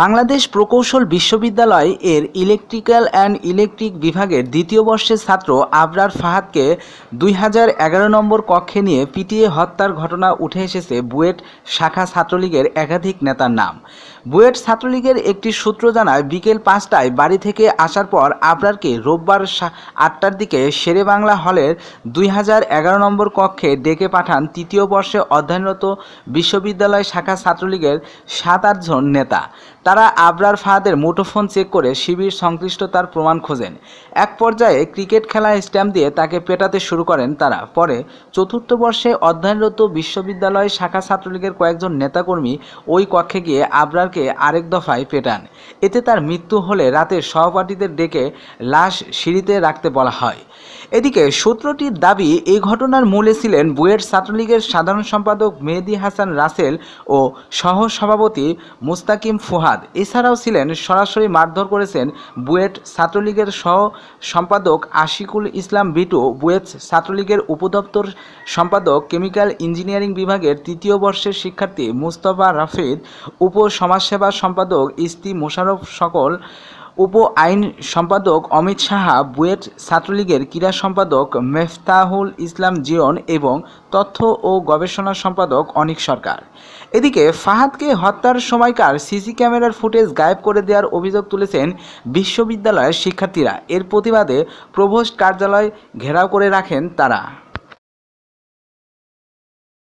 বাংলাদেশ প্রকৌশল বিশ্ববিদ্যালয় এর ইলেকট্রিক্যাল অ্যান্ড ইলেকট্রিক বিভাগের দ্বিতীয় বর্ষের ছাত্র আবরার ফাহাদকে দুই নম্বর কক্ষে নিয়ে পিটিএ হত্যার ঘটনা উঠে এসেছে বুয়েট শাখা ছাত্রলীগের একাধিক নেতার নাম বুয়েট ছাত্রলীগের একটি সূত্র জানায় বিকেল পাঁচটায় বাড়ি থেকে আসার পর আবরারকে রোববার আটটার দিকে শেরেবাংলা হলের দুই নম্বর কক্ষে ডেকে পাঠান তৃতীয় বর্ষে অধ্যয়নরত বিশ্ববিদ্যালয় শাখা ছাত্রলীগের সাত আটজন নেতা তারা আবরার ফাহাদের মুঠোফোন চেক করে শিবির সংশ্লিষ্টতার প্রমাণ খোঁজেন এক পর্যায়ে ক্রিকেট খেলা স্ট্যাম্প দিয়ে তাকে পেটাতে শুরু করেন তারা পরে চতুর্থ বর্ষে অধ্যয়নরত বিশ্ববিদ্যালয় শাখা ছাত্রলীগের কয়েকজন নেতাকর্মী ওই কক্ষে গিয়ে আবরারকে আরেক দফায় পেটান এতে তার মৃত্যু হলে রাতে সহপাঠীদের ডেকে লাশ সিঁড়িতে রাখতে বলা হয় এদিকে সূত্রটির দাবি এই ঘটনার মূলে ছিলেন বুয়েট ছাত্রলীগের সাধারণ সম্পাদক মেহেদি হাসান রাসেল ও সহ সভাপতি মুস্তাকিম ফুহাদ এছাড়াও ছিলেন সরাসরি মারধর করেছেন বুয়েট ছাত্রলীগের সহ সম্পাদক আশিকুল ইসলাম বিটু বুয়েট ছাত্রলীগের উপদপ্তর সম্পাদক কেমিক্যাল ইঞ্জিনিয়ারিং বিভাগের তৃতীয় বর্ষের শিক্ষার্থী মুস্তফা রাফিদ উপ সমাজসেবা সম্পাদক ইস্তি মোশারফ সকল উপ আইন সম্পাদক অমিত সাহা বুয়েট ছাত্রলীগের ক্রীড়া সম্পাদক মেফতাহুল ইসলাম জিয়ন এবং তথ্য ও গবেষণা সম্পাদক অনিক সরকার এদিকে ফাহাদকে হত্যার সময়কার সিসি ক্যামেরার ফুটেজ গায়েব করে দেওয়ার অভিযোগ তুলেছেন বিশ্ববিদ্যালয়ের শিক্ষার্থীরা এর প্রতিবাদে প্রভোস্ট কার্যালয় ঘেরাও করে রাখেন তারা